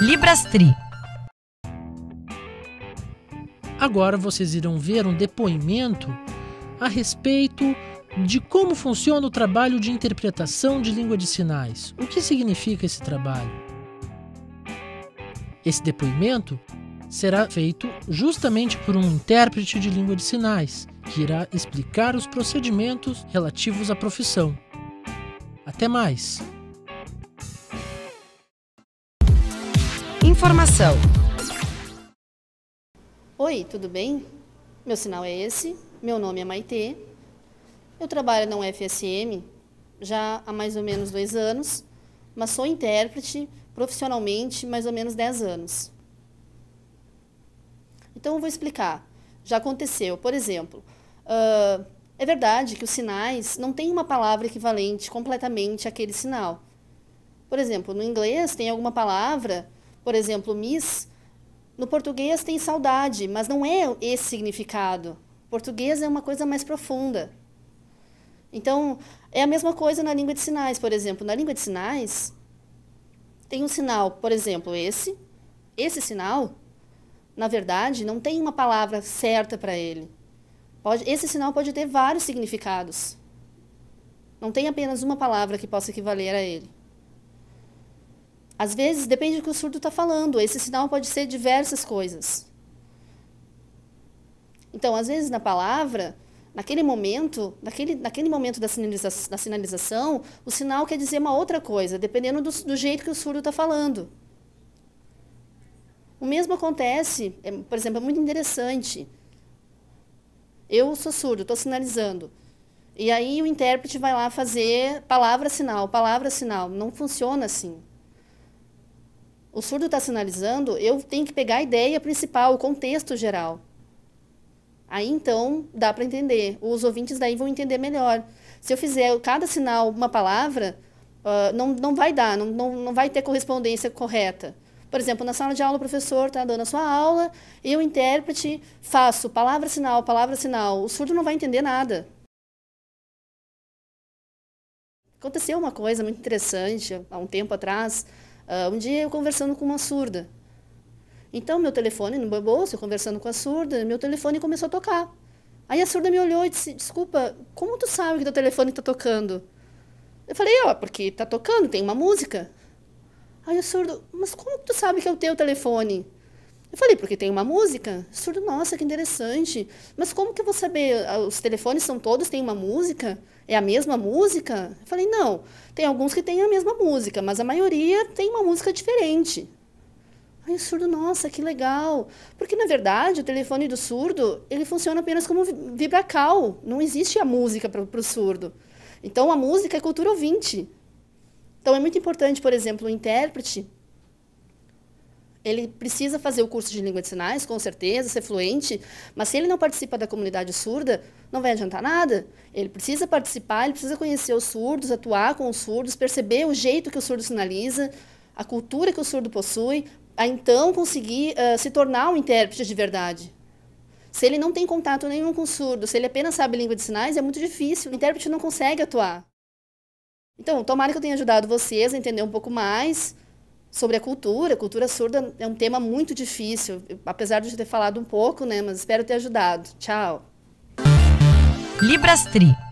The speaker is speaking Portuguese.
Libras Agora vocês irão ver um depoimento a respeito de como funciona o trabalho de interpretação de língua de sinais. O que significa esse trabalho? Esse depoimento será feito justamente por um intérprete de língua de sinais, que irá explicar os procedimentos relativos à profissão. Até mais! informação. Oi, tudo bem? Meu sinal é esse, meu nome é Maitê. Eu trabalho na UFSM já há mais ou menos dois anos, mas sou intérprete profissionalmente mais ou menos dez anos. Então, eu vou explicar. Já aconteceu, por exemplo, uh, é verdade que os sinais não têm uma palavra equivalente completamente àquele sinal. Por exemplo, no inglês tem alguma palavra por exemplo, miss, no português tem saudade, mas não é esse significado. Português é uma coisa mais profunda. Então, é a mesma coisa na língua de sinais, por exemplo. Na língua de sinais, tem um sinal, por exemplo, esse. Esse sinal, na verdade, não tem uma palavra certa para ele. Pode, esse sinal pode ter vários significados. Não tem apenas uma palavra que possa equivaler a ele. Às vezes, depende do que o surdo está falando. Esse sinal pode ser diversas coisas. Então, às vezes, na palavra, naquele momento, naquele, naquele momento da, sinaliza da sinalização, o sinal quer dizer uma outra coisa, dependendo do, do jeito que o surdo está falando. O mesmo acontece, é, por exemplo, é muito interessante. Eu sou surdo, estou sinalizando. E aí o intérprete vai lá fazer palavra-sinal, palavra-sinal. Não funciona assim o surdo está sinalizando, eu tenho que pegar a ideia principal, o contexto geral. Aí então dá para entender. Os ouvintes daí vão entender melhor. Se eu fizer cada sinal uma palavra, uh, não, não vai dar, não, não, não vai ter correspondência correta. Por exemplo, na sala de aula, o professor está dando a sua aula, eu, intérprete, faço palavra-sinal, palavra-sinal. O surdo não vai entender nada. Aconteceu uma coisa muito interessante há um tempo atrás. Uh, um dia eu conversando com uma surda. Então, meu telefone no meu bolso, eu conversando com a surda, meu telefone começou a tocar. Aí a surda me olhou e disse: Desculpa, como tu sabe que teu telefone está tocando? Eu falei: Ó, oh, ah, porque está tocando, tem uma música. Aí o surdo: Mas como tu sabe que é o teu telefone? Eu falei, porque tem uma música? Surdo, nossa, que interessante. Mas como que eu vou saber? Ah, os telefones são todos, tem uma música? É a mesma música? Eu falei, não. Tem alguns que têm a mesma música, mas a maioria tem uma música diferente. Aí o surdo, nossa, que legal. Porque, na verdade, o telefone do surdo, ele funciona apenas como vibracal. Não existe a música para o surdo. Então, a música é cultura ouvinte. Então, é muito importante, por exemplo, o intérprete ele precisa fazer o curso de língua de sinais, com certeza, ser fluente, mas se ele não participa da comunidade surda, não vai adiantar nada. Ele precisa participar, ele precisa conhecer os surdos, atuar com os surdos, perceber o jeito que o surdo sinaliza, a cultura que o surdo possui, a então conseguir uh, se tornar um intérprete de verdade. Se ele não tem contato nenhum com o surdo, se ele apenas sabe língua de sinais, é muito difícil. O intérprete não consegue atuar. Então, tomara que eu tenha ajudado vocês a entender um pouco mais sobre a cultura. Cultura surda é um tema muito difícil, apesar de eu ter falado um pouco, né? Mas espero ter ajudado. Tchau. Libras Tri